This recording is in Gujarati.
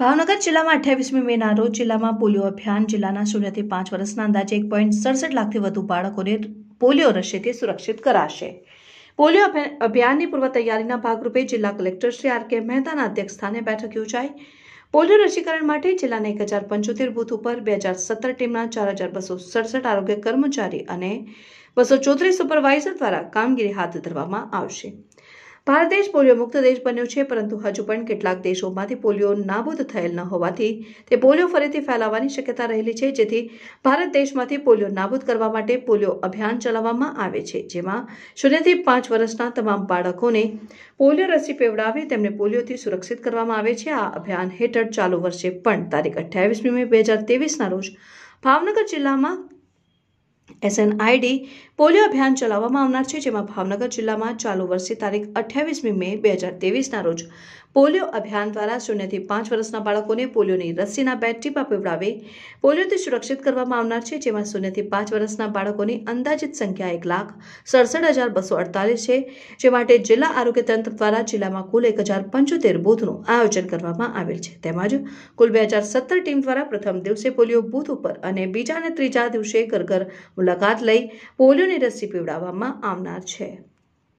ભાવનગર જિલ્લામાં અઠ્યાવીસમી મેના રોજ જિલ્લામાં પોલિયો અભિયાન જિલ્લાના શૂન્યથી પાંચ વર્ષના અંદાજે એક પોઈન્ટ સડસઠ લાખથી વધુ બાળકોને પોલિયો રસીથી સુરક્ષિત કરાશે પોલિયો અભિયાનની પૂર્વ તૈયારીના ભાગરૂપે જિલ્લા કલેક્ટર શ્રી આર કે મહેતાના અધ્યક્ષ સ્થાને બેઠક યોજાઈ પોલિયો રસીકરણ માટે જિલ્લાના એક હજાર પંચોતેર બૂથ ઉપર બે હજાર સત્તર ટીમના ચાર હજાર બસો સડસઠ આરોગ્ય કર્મચારી અને બસો ચોત્રીસ સુપરવાઇઝર દ્વારા કામગીરી હાથ ધરવામાં આવશે ભારત દેશ પોલિયો મુક્ત દેશ બન્યો છે પરંતુ હજુ પણ કેટલાક દેશોમાંથી પોલિયો નાબૂદ થયેલ ન હોવાથી તે પોલિયો ફરીથી ફેલાવાની શક્યતા રહેલી છે જેથી ભારત દેશમાંથી પોલિયો નાબૂદ કરવા માટે પોલિયો અભિયાન ચલાવવામાં આવે છે જેમાં શૂન્યથી પાંચ વર્ષના તમામ બાળકોને પોલિયો રસી પીવડાવી તેમને પોલિયોથી સુરક્ષિત કરવામાં આવે છે આ અભિયાન હેઠળ ચાલુ વર્ષે પણ તારીખ અઠ્યાવીસમી મે બે હજાર તેવીસના રોજ ભાવનગર જિલ્લામાં એસએનઆઈડી પોલિયો અભિયાન ચલાવવામાં આવનાર છે જેમાં ભાવનગર જિલ્લામાં ચાલુ વર્ષે તારીખ અઠ્યાવીસમી મે બે હજાર તેવીસના રોજ પોલિયો અભિયાન દ્વારા શૂન્યથી પાંચ વર્ષના બાળકોને પોલિયોની રસીના બે ટીપા પીવડાવી પોલિયોથી સુરક્ષિત કરવામાં આવનાર છે જેમાં શૂન્યથી પાંચ વર્ષના બાળકોની અંદાજિત સંખ્યા એક લાખ સડસઠ હજાર બસો અડતાલીસ છે જે માટે જિલ્લા આરોગ્ય તંત્ર દ્વારા જિલ્લામાં કુલ એક હજાર પંચોતેર બૂથનું આયોજન કરવામાં આવેલ છે તેમજ કુલ બે હજાર સત્તર ટીમ દ્વારા પ્રથમ દિવસે પોલિયો બૂથ ઉપર અને બીજા અને ત્રીજા દિવસે ઘર ઘર મુલાકાત લઈ પોલિયોની રસી પીવડાવવામાં આવનાર છે